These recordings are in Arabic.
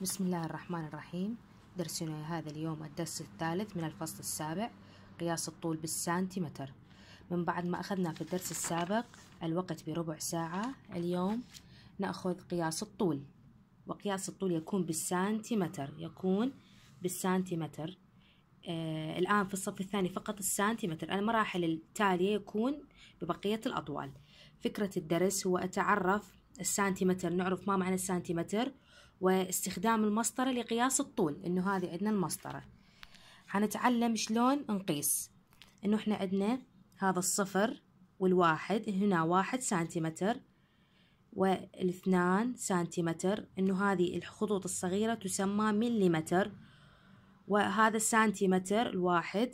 بسم الله الرحمن الرحيم درسنا هذا اليوم الدرس الثالث من الفصل السابع قياس الطول بالسنتيمتر من بعد ما أخذنا في الدرس السابق الوقت بربع ساعة اليوم نأخذ قياس الطول وقياس الطول يكون بالسنتيمتر يكون بالسنتيمتر آه الآن في الصف الثاني فقط السنتيمتر المراحل التالية يكون ببقية الأطوال فكرة الدرس هو أتعرف السنتيمتر نعرف ما معنى السنتيمتر واستخدام المسطرة لقياس الطول إنه هذه عندنا المسطرة حنتعلم شلون نقيس إنه إحنا عندنا هذا الصفر والواحد هنا واحد سنتيمتر والاثنان سنتيمتر إنه هذه الخطوط الصغيرة تسمى مليمتر وهذا السنتيمتر الواحد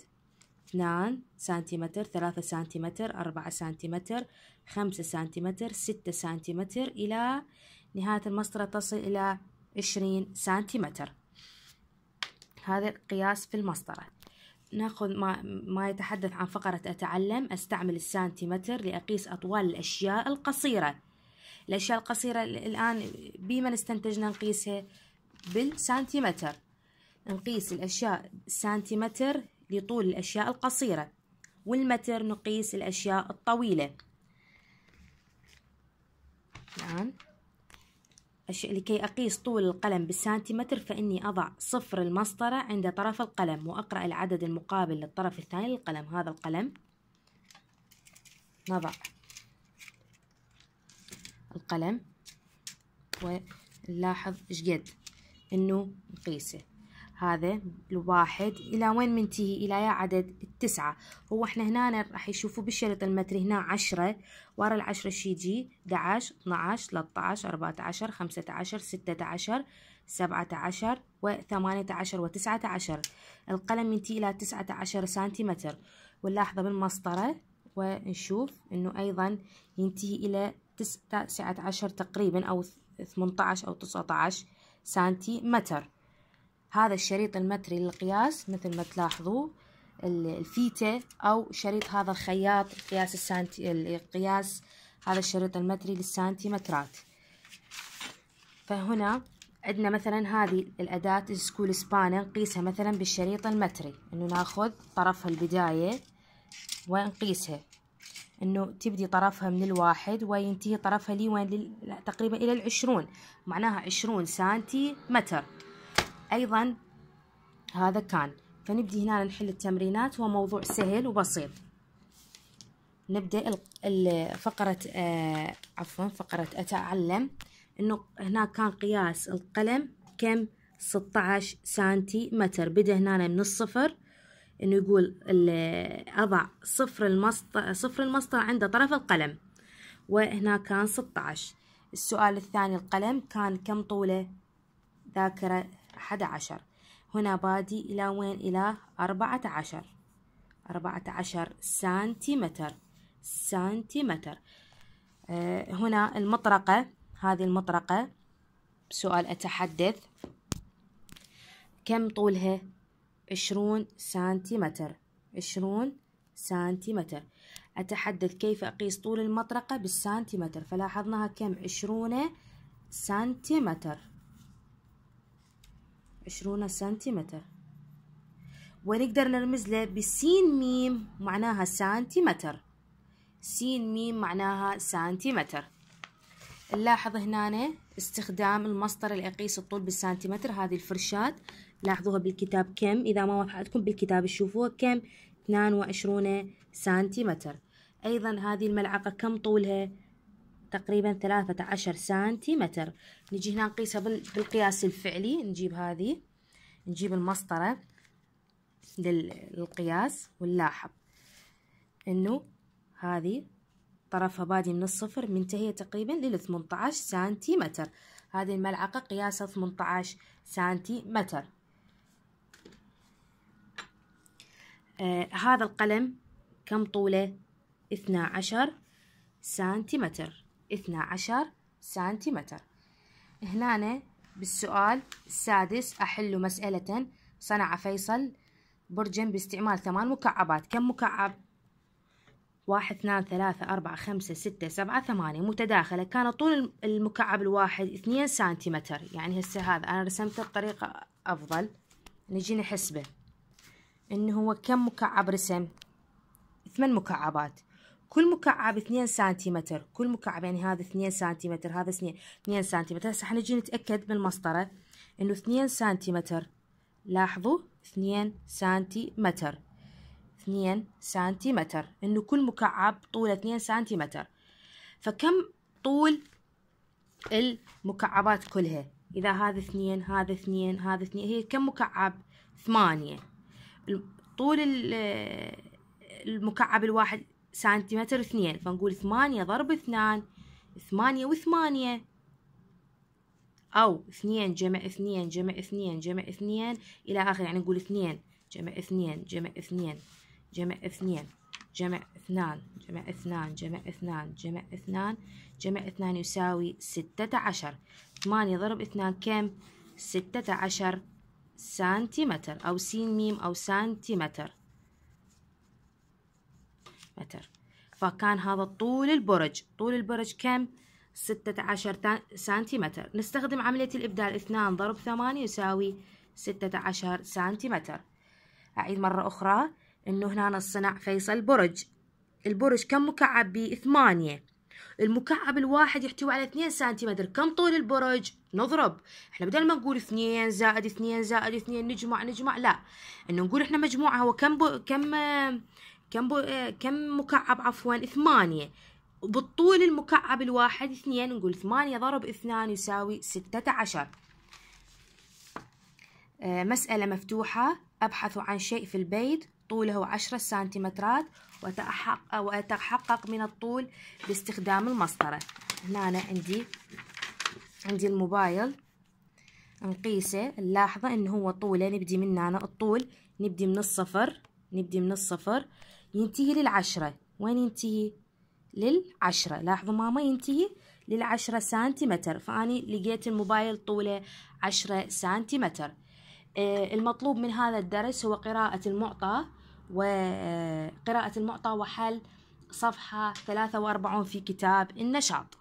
اثنان سنتيمتر ثلاثة سنتيمتر أربعة سنتيمتر خمسة سنتيمتر ستة سنتيمتر إلى نهاية المسطرة تصل إلى عشرين سنتيمتر هذا القياس في المسطرة ناخذ ما, ما يتحدث عن فقرة أتعلم أستعمل السنتيمتر لأقيس أطوال الأشياء القصيرة الأشياء القصيرة الآن بما استنتجنا نقيسها بالسنتيمتر نقيس الأشياء سنتيمتر لطول الأشياء القصيرة والمتر نقيس الأشياء الطويلة الآن لكي أقيس طول القلم بالسنتيمتر فإني أضع صفر المسطرة عند طرف القلم وأقرأ العدد المقابل للطرف الثاني للقلم هذا القلم نضع القلم ونلاحظ شقد إنه نقيسه هذا الواحد إلى وين منتهي إلى يا عدد التسعة هو احنا هنا راح يشوفوا بالشريط المتري هنا عشرة ورا العشرة شي يجي 11 12 13 14 15 16 17 و18 و19 القلم ينتهي إلى 19 سنتيمتر ونلاحظه بالمسطرة ونشوف انه ايضا ينتهي الى تسعة عشر تقريبا او ثمنتعش او تسعة عشر سنتيمتر هذا الشريط المتري للقياس مثل ما تلاحظوا الفيتة أو شريط هذا الخياط قياس السانتي القياس هذا الشريط المتري للسنتيمترات فهنا عندنا مثلا هذه الأداة السكول سبانة نقيسها مثلا بالشريط المتري إنه ناخذ طرفها البداية ونقيسها إنه تبدي طرفها من الواحد وينتهي طرفها لي وين تقريبا إلى العشرون معناها عشرون سنتي متر أيضا هذا كان فنبدي هنا نحل التمرينات هو موضوع سهل وبسيط نبدأ فقرة آه عفوا فقرة أتعلم أنه هنا كان قياس القلم كم 16 سنتيمتر بدأ هنا من الصفر انه يقول اضع صفر المسطره صفر المسطره عند طرف القلم وهنا كان 16 السؤال الثاني القلم كان كم طوله ذاكرة أحد عشر هنا بادي إلى وين إلى أربعة عشر أربعة عشر سنتيمتر سنتيمتر أه هنا المطرقة هذه المطرقة سؤال أتحدث كم طولها عشرون سنتيمتر عشرون سنتيمتر أتحدث كيف أقيس طول المطرقة بالسنتيمتر فلاحظناها كم عشرون سنتيمتر عشرون سنتيمتر ونقدر نرمز له بسين ميم معناها سنتيمتر سين ميم معناها سنتيمتر نلاحظ هنا استخدام المسطر اللي يقيس الطول بالسنتيمتر هذه الفرشات لاحظوها بالكتاب كم إذا ما وضحتكم بالكتاب شوفوها كم 22 سنتيمتر أيضا هذه الملعقة كم طولها تقريبا ثلاثة عشر سنتيمتر نجي هنا نقيسها بالقياس الفعلي نجيب هذه نجيب المسطرة للقياس ونلاحظ انه هذه طرفها بادي من الصفر منتهية تقريبا لل 18 سنتيمتر هذه الملعقة قياسها 18 سنتيمتر آه هذا القلم كم طوله 12 سنتيمتر 12 سنتيمتر هنا بالسؤال السادس أحل مسألة صنع فيصل برجا باستعمال ثمان مكعبات كم مكعب؟ واحد اثنان ثلاثة أربعة خمسة ستة سبعة ثمانية متداخلة كان طول المكعب الواحد اثنين سنتيمتر يعني هسه هذا أنا رسمته بطريقة أفضل نجي نحسبه إنه هو كم مكعب رسم ثمان مكعبات كل مكعب 2 سنتيمتر كل مكعب يعني هذا 2 سنتيمتر هذا 2 2 سنتيمتر هسه حنجي نتاكد من المسطره انه 2 سنتيمتر لاحظوا 2 سنتيمتر 2 سنتيمتر انه كل مكعب طوله 2 سنتيمتر فكم طول المكعبات كلها اذا هذا 2 هذا 2 هذا 2 هي كم مكعب 8 طول المكعب الواحد سنتيمتر اثنين فنقول ثمانية ضرب اثنان ثمانية وثمانية أو اثنين جمع اثنين جمع اثنين جمع اثنين إلى آخر يعني نقول اثنين جمع اثنين جمع اثنين جمع اثنين جمع اثنان جمع اثنان جمع اثنان جمع اثنان جمع اثنان يساوي ستة عشر ثمانية ضرب اثنان كم؟ ستة عشر سنتيمتر أو سين ميم أو سنتيمتر متر فكان هذا طول البرج طول البرج كم؟ 16 سنتيمتر نستخدم عملية الإبدال 2 ضرب 8 يساوي 16 سنتيمتر أعيد مرة أخرى إنه هنا صنع فيصل برج البرج كم مكعب بي؟ 8 المكعب الواحد يحتوي على 2 سنتيمتر كم طول البرج نضرب احنا بدل ما نقول 2 زائد 2 زائد 2 نجمع نجمع لا انه نقول احنا مجموعه هو كم بو... كم كم بو... آه، كم مكعب عفوا ثمانية بالطول المكعب الواحد اثنين نقول ثمانية ضرب اثنان يساوي ستة عشر آه، مسألة مفتوحة أبحث عن شيء في البيت طوله عشرة سنتيمترات آه، وأتحقق من الطول باستخدام المسطرة هنا أنا عندي عندي الموبايل نقيسه نلاحظه إن هو طوله نبدي من هنا الطول نبدي من الصفر نبدي من الصفر ينتهي للعشرة وين ينتهي للعشرة لاحظوا ماما ينتهي للعشرة سنتيمتر فأني لقيت الموبايل طوله عشرة سنتيمتر آه، المطلوب من هذا الدرس هو قراءة المعطى وقراءة آه، المعطى وحل صفحة 43 في كتاب النشاط